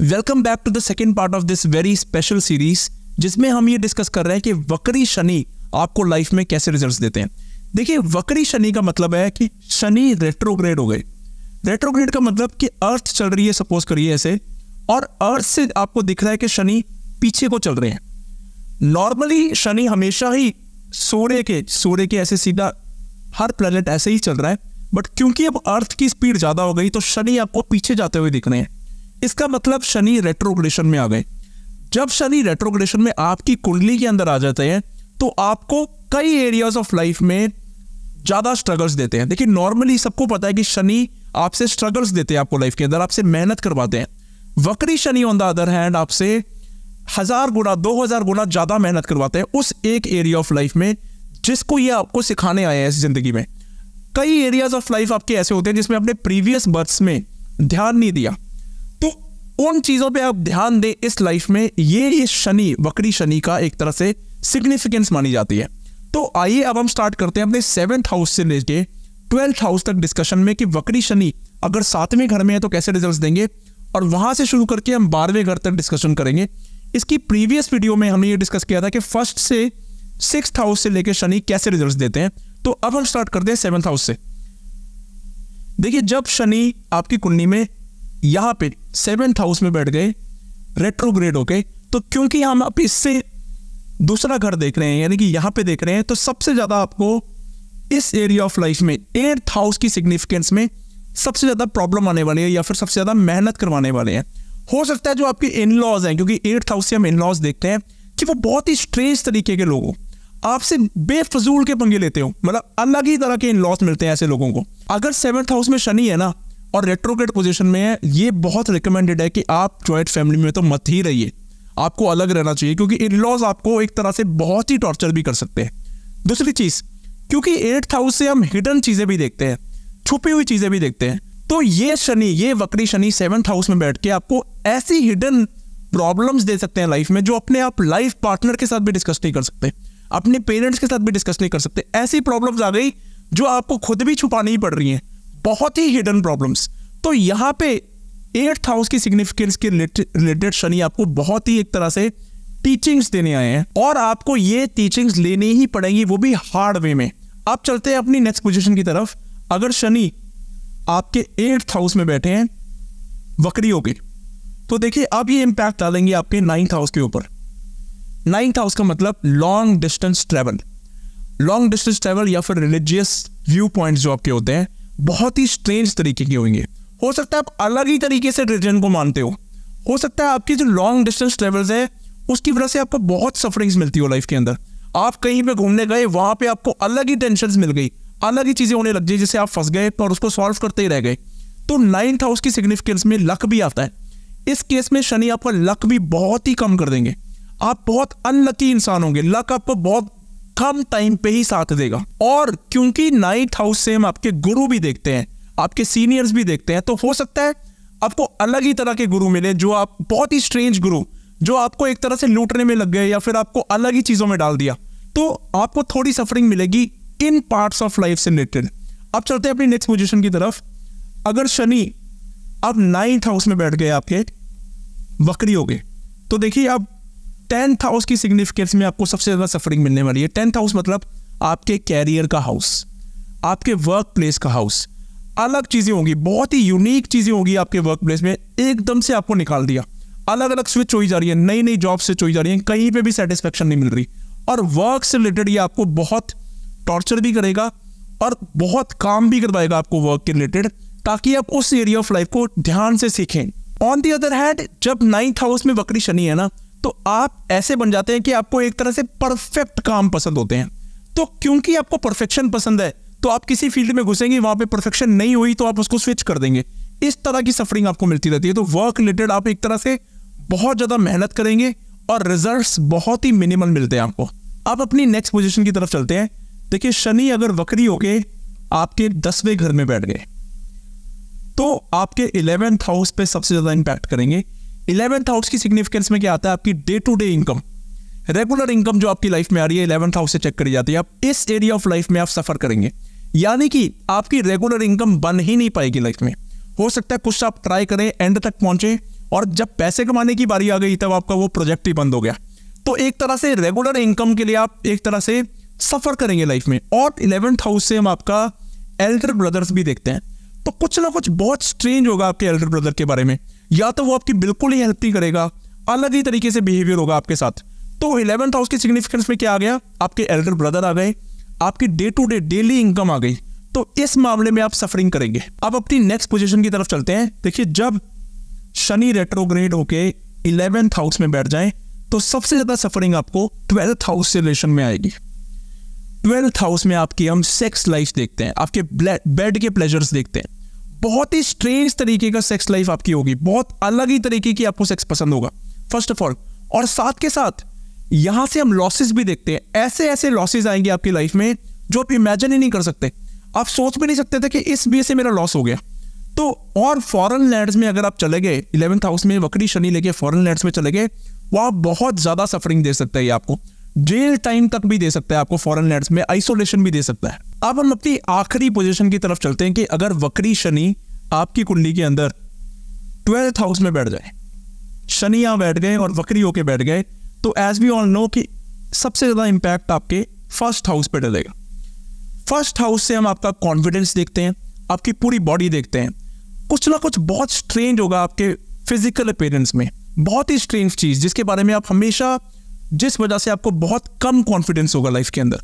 welcome back to the second part of this very special series जिसमें हम ये discuss कर रहे हैं कि वक्री शनि आपको लाइफ में कैसे रिजल्ट्स देते हैं देखिए वक्री शनि का मतलब है कि शनि रेट्रोग्रेड हो गए रेट्रोग्रेड का मतलब कि अर्थ चल रही है सपोज करिए ऐसे और अर्थ से आपको दिख रहा है कि शनि पीछे को चल रहे हैं नॉर्मली शनि हमेशा ही सूर्य के सूर्य के ऐसे सीधा हर प्लेनेट ऐसे ही चल रहा है बट क्योंकि अब अर्थ की स्पीड ज़्यादा हो गई तो शनि आपको पीछे जाते हुए दिख रहे हैं इसका मतलब शनि रेट्रोग्रेशन में आ गए जब शनि रेट्रोग्रेशन में आपकी कुंडली के अंदर आ जाते हैं तो आपको कई एरियाज ऑफ लाइफ में ज़्यादा स्ट्रगल्स देते हैं देखिए नॉर्मली सबको पता है कि शनि आपसे स्ट्रगल्स देते हैं आपको लाइफ के अंदर आपसे मेहनत करवाते हैं वक्री Shani on the other hand आपसे हज़ार गुना दो हज़ार गुना ज़्यादा मेहनत करवाते हैं उस एक एरिया ऑफ लाइफ में जिसको ये आपको सिखाने आए हैं इस ज़िंदगी में कई एरियाज ऑफ लाइफ आपके ऐसे होते हैं जिसमें आपने प्रीवियस बर्थ्स में ध्यान नहीं दिया उन चीज़ों पे आप ध्यान दें इस लाइफ में ये ये शनि वक्री शनि का एक तरह से सिग्निफिकेंस मानी जाती है तो आइए अब हम स्टार्ट करते हैं अपने सेवेंथ हाउस से लेके ट्वेल्थ हाउस तक डिस्कशन में कि वक्री शनि अगर सातवें घर में है तो कैसे रिजल्ट देंगे और वहां से शुरू करके हम बारहवें घर तक डिस्कशन करेंगे इसकी प्रीवियस वीडियो में हमने ये डिस्कस किया था कि फर्स्ट से सिक्स हाउस से लेकर शनि कैसे रिजल्ट देते हैं तो अब हम स्टार्ट करते हैं सेवन्थ हाउस से देखिए जब शनि आपकी कुंडली में यहाँ पे सेवेंथ हाउस में बैठ गए रेट्रोग्रेड हो गए तो क्योंकि हम आप इससे दूसरा घर देख रहे हैं यानी कि यहाँ पे देख रहे हैं तो सबसे ज़्यादा आपको इस एरिया ऑफ लाइफ में एट्थ हाउस की सिग्निफिकेंस में सबसे ज़्यादा प्रॉब्लम आने वाली है या फिर सबसे ज़्यादा मेहनत करवाने वाले हैं हो सकता है जो आपके इन लॉज हैं क्योंकि एट्थ हाउस से हम इन लॉज देखते हैं कि वो बहुत ही स्ट्रेंज तरीके के लोग हो आपसे बेफजूल के पंगे लेते हो मतलब अलग ही तरह के इन लॉज मिलते हैं ऐसे लोगों को अगर सेवन्थ हाउस में शनि है ना और रेट्रोग्रेड पोजीशन में है ये बहुत रिकमेंडेड है कि आप ज्वाइंट फैमिली में तो मत ही रहिए आपको अलग रहना चाहिए क्योंकि इन लॉज आपको एक तरह से बहुत ही टॉर्चर भी कर सकते हैं दूसरी चीज़ क्योंकि एट्थ हाउस से हम हिडन चीज़ें भी देखते हैं छुपी हुई चीज़ें भी देखते हैं तो ये शनि ये वक्री शनि सेवन्थ हाउस में बैठ के आपको ऐसी हिडन प्रॉब्लम्स दे सकते हैं लाइफ में जो अपने आप लाइफ पार्टनर के साथ भी डिस्कस नहीं कर सकते अपने पेरेंट्स के साथ भी डिस्कस नहीं कर सकते ऐसी प्रॉब्लम्स आ गई जो आपको खुद भी छुपानी ही पड़ रही हैं बहुत ही हिडन प्रॉब्लम्स तो यहाँ पे एट्थ हाउस की सिग्निफिकेंस के रिलेटेड शनि आपको बहुत ही एक तरह से टीचिंग्स देने आए हैं और आपको ये टीचिंग्स लेनी ही पड़ेंगी वो भी हार्ड वे में आप चलते हैं अपनी नेक्स्ट पोजिशन की तरफ अगर शनि आपके एट्थ हाउस में बैठे हैं वक्री होगी तो देखिए अब ये इम्पैक्ट डालेंगे आपके नाइन्थ हाउस के ऊपर नाइन्थ हाउस का मतलब long distance travel long distance travel या फिर रिलीजियस व्यू पॉइंट जो आपके होते हैं बहुत ही स्ट्रेंज तरीके के होंगे हो सकता है आप अलग ही तरीके से रिलीजन को मानते हो हो सकता है आपकी जो लॉन्ग डिस्टेंस ट्रेवल्स है उसकी वजह से आपको बहुत सफरिंग्स मिलती हो लाइफ के अंदर आप कहीं पे घूमने गए वहाँ पे आपको अलग ही टेंशन मिल गई अलग ही चीज़ें होने लग गई जिससे आप फंस गए और उसको सॉल्व करते ही रह गए तो नाइन्थ हाउस की सिग्निफिकेंस में लक भी आता है इस केस में शनि आपका लक भी बहुत ही कम कर देंगे आप बहुत अनलकी इंसान होंगे लक आपको बहुत कम टाइम पे ही साथ देगा और क्योंकि नाइट हाउस से हम आपके गुरु भी देखते हैं आपके सीनियर्स भी देखते हैं तो हो सकता है आपको अलग ही तरह के गुरु मिले जो आप बहुत ही स्ट्रेंज गुरु जो आपको एक तरह से लूटने में लग गए या फिर आपको अलग ही चीज़ों में डाल दिया तो आपको थोड़ी सफरिंग मिलेगी इन पार्ट्स ऑफ लाइफ से रिलेटेड अब चलते हैं अपनी नेक्स्ट पोजिशन की तरफ अगर शनि आप नाइन्थ हाउस में बैठ गए आपके वक्री हो गए तो देखिए आप टेंथ हाउस की सिग्निफिकेंस में आपको सबसे ज़्यादा सफरिंग मिलने वाली है टेंथ हाउस मतलब आपके कैरियर का हाउस आपके वर्क प्लेस का हाउस अलग चीज़ें होंगी बहुत ही यूनिक चीज़ें होंगी आपके वर्क प्लेस में एकदम से आपको निकाल दिया अलग अलग स्विच होई जा रही है नई नई जॉब स्विच होई जा रही है कहीं पे भी सेटिस्फेक्शन नहीं मिल रही और वर्क से रिलेटेड ये आपको बहुत टॉर्चर भी करेगा और बहुत काम भी करवाएगा आपको वर्क के रिलेटेड ताकि आप उस एरिया ऑफ लाइफ को ध्यान से सीखें ऑन दी अदर हैंड जब नाइन्थ हाउस में बकरी शनि है ना तो आप ऐसे बन जाते हैं कि आपको एक तरह से परफेक्ट काम पसंद होते हैं तो क्योंकि आपको परफेक्शन पसंद है तो आप किसी फील्ड में घुसेंगे वहां पे परफेक्शन नहीं हुई तो आप उसको स्विच कर देंगे इस तरह की सफरिंग आपको मिलती रहती है तो वर्क रिलेटेड आप एक तरह से बहुत ज़्यादा मेहनत करेंगे और रिजल्ट बहुत ही मिनिमल मिलते हैं आपको आप अपनी नेक्स्ट पोजिशन की तरफ चलते हैं देखिए शनि अगर वक्री होके आपके दसवें घर में बैठ गए तो आपके इलेवेंथ हाउस पे सबसे ज़्यादा इंपैक्ट करेंगे इलेवेंथ हाउस की सिग्निफिकेंस में क्या आता है आपकी day to day income regular income जो आपकी लाइफ में आ रही है इलेवंथ हाउस से चेक करी जाती है आप इस एरिया ऑफ लाइफ में आप सफ़र करेंगे यानी कि आपकी रेगुलर इनकम बन ही नहीं पाएगी लाइफ में हो सकता है कुछ आप ट्राई करें एंड तक पहुंचे और जब पैसे कमाने की बारी आ गई तब आपका वो प्रोजेक्ट ही बंद हो गया तो एक तरह से रेगुलर इनकम के लिए आप एक तरह से सफ़र करेंगे लाइफ में और इलेवेंथ हाउस से हम आपका एल्डर ब्रदर्स भी देखते हैं तो कुछ ना कुछ बहुत स्ट्रेंज होगा आपके एल्डर ब्रदर के बारे में या तो वो आपकी बिल्कुल ही हेल्प नहीं करेगा अलग ही तरीके से बिहेवियर होगा आपके साथ तो इलेवंथ हाउस के सिग्निफिकेंस में क्या आ गया आपके एल्डर ब्रदर आ गए आपकी day to day daily income आ गई तो इस मामले में आप सफरिंग करेंगे अब अपनी नेक्स्ट पोजिशन की तरफ चलते हैं देखिए जब शनि रेट्रोग्रेड होके इलेवेंथ हाउस में बैठ जाए तो सबसे ज्यादा सफरिंग आपको ट्वेल्थ हाउस से रिलेशन में आएगी ट्वेल्थ हाउस में आपकी हम सेक्स लाइफ देखते हैं आपके बेड के प्लेजर्स देखते हैं बहुत ही स्ट्रेंज तरीके का सेक्स लाइफ आपकी होगी बहुत अलग ही तरीके की आपको सेक्स पसंद होगा फर्स्ट ऑफ ऑल और साथ के साथ यहां से हम लॉसेस भी देखते हैं ऐसे ऐसे लॉसेज आएंगे आपकी लाइफ में जो आप इमेजिन ही नहीं कर सकते आप सोच भी नहीं सकते थे कि इस बी से मेरा लॉस हो गया तो और फॉरेन लैंड्स में अगर आप चले गए इलेवंथ हाउस में वक्री शनि लेके फॉरेन लैंड्स में चले गए वहाँ बहुत ज़्यादा सफरिंग दे सकता है आपको जेल टाइम तक भी दे सकता है आपको फॉरन लैंड में आइसोलेशन भी दे सकता है अब हम अपनी आखिरी पोजिशन की तरफ चलते हैं कि अगर वक्री शनि आपकी कुंडली के अंदर ट्वेल्थ हाउस में बैठ जाए शनि यहाँ बैठ गए और वक्री होके बैठ गए तो एज वी ऑल नो कि सबसे ज़्यादा इंपैक्ट आपके फर्स्ट हाउस पे डलेगा फर्स्ट हाउस से हम आपका कॉन्फिडेंस देखते हैं आपकी पूरी बॉडी देखते हैं कुछ ना कुछ बहुत स्ट्रेंज होगा आपके फिजिकल अपेयरेंस में बहुत ही स्ट्रेंज चीज़ जिसके बारे में आप हमेशा जिस वजह से आपको बहुत कम कॉन्फिडेंस होगा लाइफ के अंदर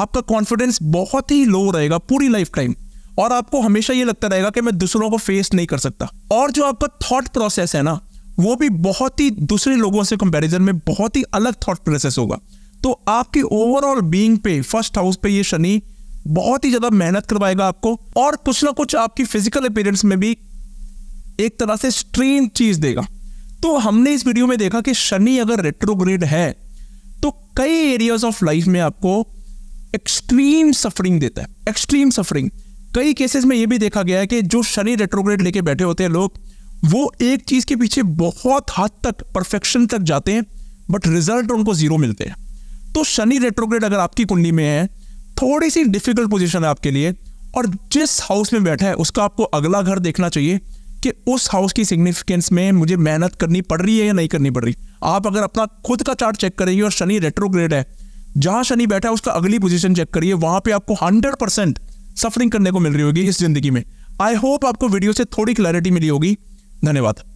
आपका कॉन्फिडेंस बहुत ही लो रहेगा पूरी लाइफ टाइम और आपको हमेशा ये लगता रहेगा कि मैं दूसरों को फेस नहीं कर सकता और जो आपका थॉट प्रोसेस है ना वो भी बहुत ही दूसरे लोगों से कंपैरिजन में बहुत ही अलग थॉट प्रोसेस होगा तो आपकी ओवरऑल बीइंग पे फर्स्ट हाउस पे ये शनि बहुत ही ज़्यादा मेहनत करवाएगा आपको और कुछ ना कुछ आपकी फिजिकल अपेयरेंस में भी एक तरह से स्ट्रेन चीज़ देगा तो हमने इस वीडियो में देखा कि शनि अगर रेट्रोग्रेड है कई एरियाज ऑफ लाइफ में आपको एक्सट्रीम सफरिंग देता है एक्सट्रीम सफरिंग कई केसेस में ये भी देखा गया है कि जो शनि रेट्रोग्रेड लेके बैठे होते हैं लोग वो एक चीज़ के पीछे बहुत हद तक परफेक्शन तक जाते हैं बट रिजल्ट उनको ज़ीरो मिलते हैं तो शनि रेट्रोग्रेड अगर आपकी कुंडली में है थोड़ी सी डिफिकल्ट पोजिशन है आपके लिए और जिस हाउस में बैठा है उसका आपको अगला घर देखना चाहिए कि उस हाउस की सिग्निफिकेंस में मुझे मेहनत करनी पड़ रही है या नहीं करनी पड़ रही आप अगर अपना खुद का चार्ट चेक करेंगे और शनि रेट्रोग्रेड है जहां शनि बैठा है उसका अगली पोजिशन चेक करिए वहां पर आपको हंड्रेड परसेंट सफरिंग करने को मिल रही होगी इस जिंदगी में आई होप आपको वीडियो से थोड़ी क्लैरिटी मिली होगी धन्यवाद